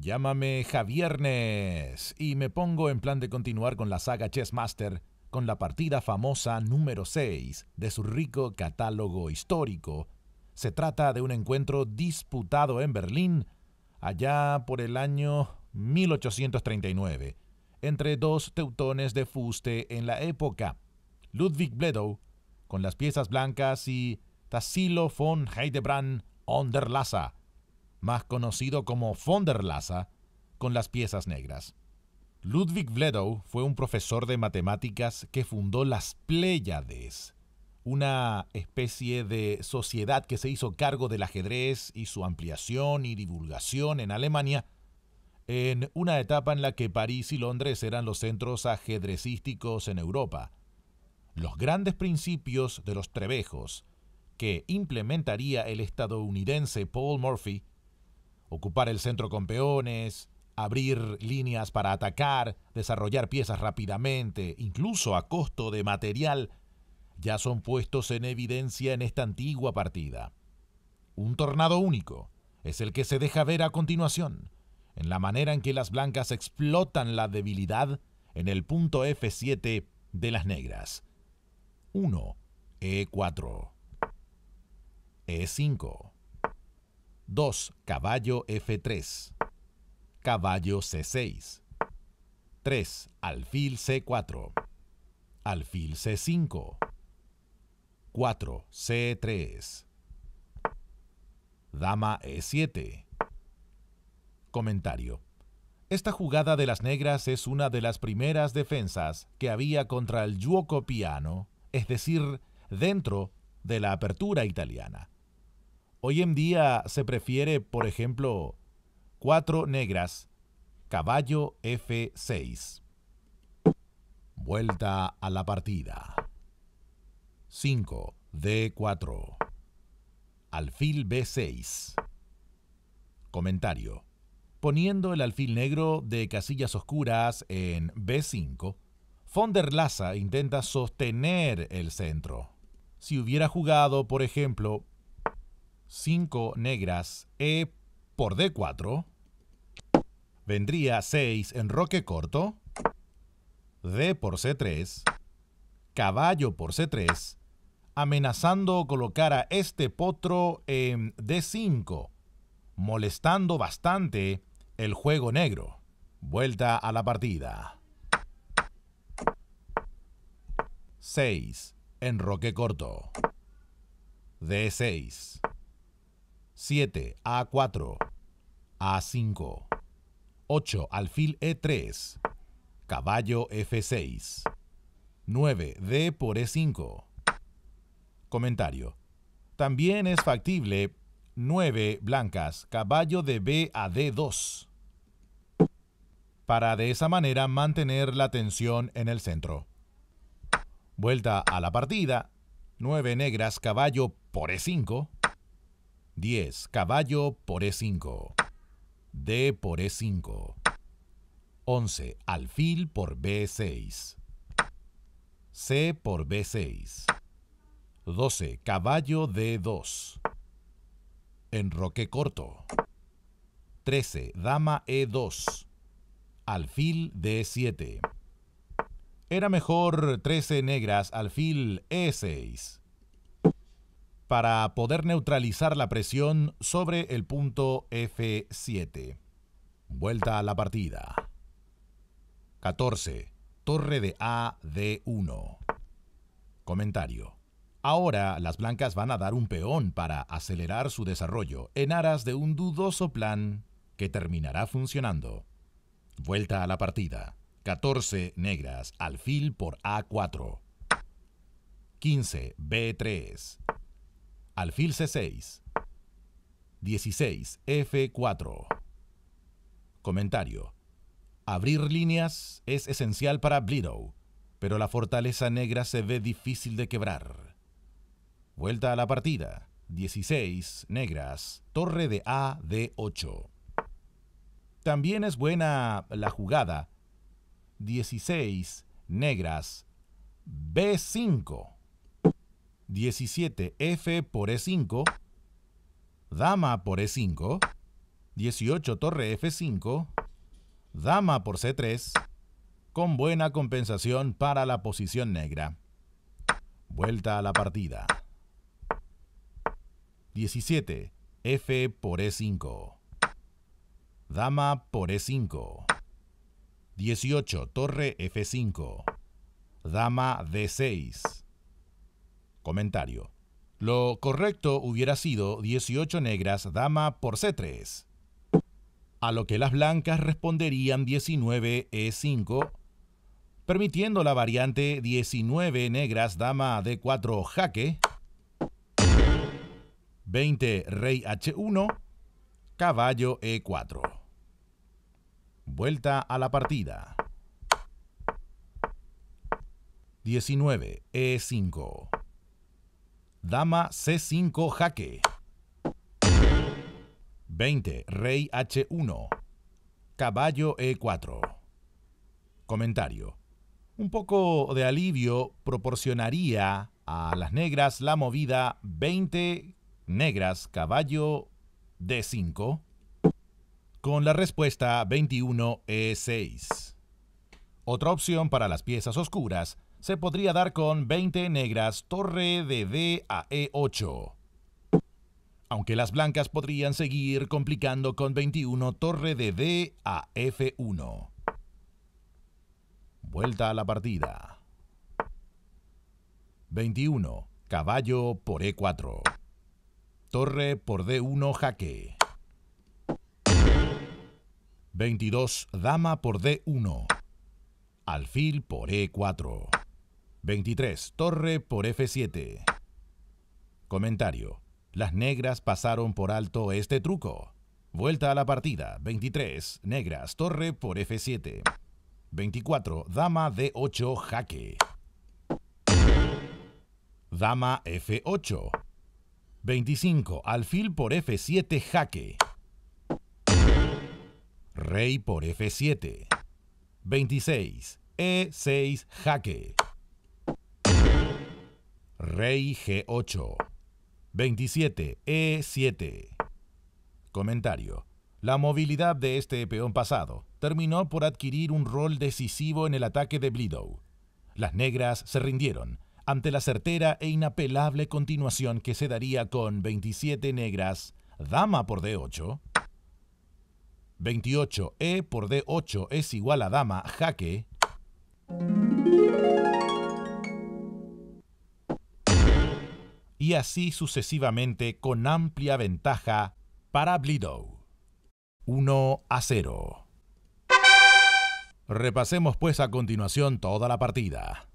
Llámame Javiernes y me pongo en plan de continuar con la saga Chess Master con la partida famosa número 6 de su rico catálogo histórico. Se trata de un encuentro disputado en Berlín allá por el año 1839 entre dos teutones de fuste en la época, Ludwig Bledow con las piezas blancas y Tassilo von Heidebrand Onderlasa más conocido como von der Lassa, con las piezas negras. Ludwig Bledow fue un profesor de matemáticas que fundó las Pléyades, una especie de sociedad que se hizo cargo del ajedrez y su ampliación y divulgación en Alemania, en una etapa en la que París y Londres eran los centros ajedrecísticos en Europa. Los grandes principios de los trebejos, que implementaría el estadounidense Paul Murphy, ocupar el centro con peones, abrir líneas para atacar, desarrollar piezas rápidamente, incluso a costo de material, ya son puestos en evidencia en esta antigua partida. Un tornado único es el que se deja ver a continuación, en la manera en que las blancas explotan la debilidad en el punto F7 de las negras. 1. E4. E5. 2. Caballo F3. Caballo C6. 3. Alfil C4. Alfil C5. 4. C3. Dama E7. Comentario. Esta jugada de las negras es una de las primeras defensas que había contra el yuoco piano, es decir, dentro de la apertura italiana. Hoy en día se prefiere, por ejemplo, cuatro negras, caballo F6. Vuelta a la partida. 5, D4. Alfil B6. Comentario. Poniendo el alfil negro de casillas oscuras en B5, von intenta sostener el centro. Si hubiera jugado, por ejemplo, 5 negras E por D4. Vendría 6 en roque corto. D por C3. Caballo por C3. Amenazando colocar a este potro en D5. Molestando bastante el juego negro. Vuelta a la partida. 6. roque corto. D6. 7, A4, A5, 8, alfil E3, caballo F6, 9, D por E5. Comentario. También es factible 9 blancas, caballo de B a D2, para de esa manera mantener la tensión en el centro. Vuelta a la partida, 9 negras, caballo por E5, 10. Caballo por E5. D por E5. 11. Alfil por B6. C por B6. 12. Caballo D2. Enroque corto. 13. Dama E2. Alfil D7. Era mejor 13 negras, alfil E6 para poder neutralizar la presión sobre el punto F7. Vuelta a la partida. 14. Torre de A d 1. Comentario. Ahora las blancas van a dar un peón para acelerar su desarrollo en aras de un dudoso plan que terminará funcionando. Vuelta a la partida. 14 negras, alfil por A4. 15 B3, alfil C6, 16, F4. Comentario. Abrir líneas es esencial para Blidow, pero la fortaleza negra se ve difícil de quebrar. Vuelta a la partida. 16, negras, torre de A, D8. También es buena la jugada. 16, negras, B5. 17, F por E5, dama por E5, 18, torre F5, dama por C3, con buena compensación para la posición negra. Vuelta a la partida. 17, F por E5, dama por E5, 18, torre F5, dama D6, Comentario. Lo correcto hubiera sido 18 negras dama por C3. A lo que las blancas responderían 19 E5, permitiendo la variante 19 negras dama D4 jaque, 20 rey H1, caballo E4. Vuelta a la partida. 19 E5. Dama C5 jaque. 20. Rey H1. Caballo E4. Comentario. Un poco de alivio proporcionaría a las negras la movida 20 negras caballo D5 con la respuesta 21 E6. Otra opción para las piezas oscuras se podría dar con 20 negras, torre de D a E8. Aunque las blancas podrían seguir complicando con 21, torre de D a F1. Vuelta a la partida. 21, caballo por E4. Torre por D1, jaque. 22, dama por D1. Alfil por E4. 23. Torre por F7. Comentario. Las negras pasaron por alto este truco. Vuelta a la partida. 23. Negras. Torre por F7. 24. Dama D8 jaque. Dama F8. 25. Alfil por F7 jaque. Rey por F7. 26. E6 jaque. Rey G8. 27. E7. Comentario. La movilidad de este peón pasado terminó por adquirir un rol decisivo en el ataque de Blidow. Las negras se rindieron ante la certera e inapelable continuación que se daría con 27 negras, dama por D8, 28 E por D8 es igual a dama, jaque. y así sucesivamente con amplia ventaja para Blidow. 1 a 0. Repasemos pues a continuación toda la partida.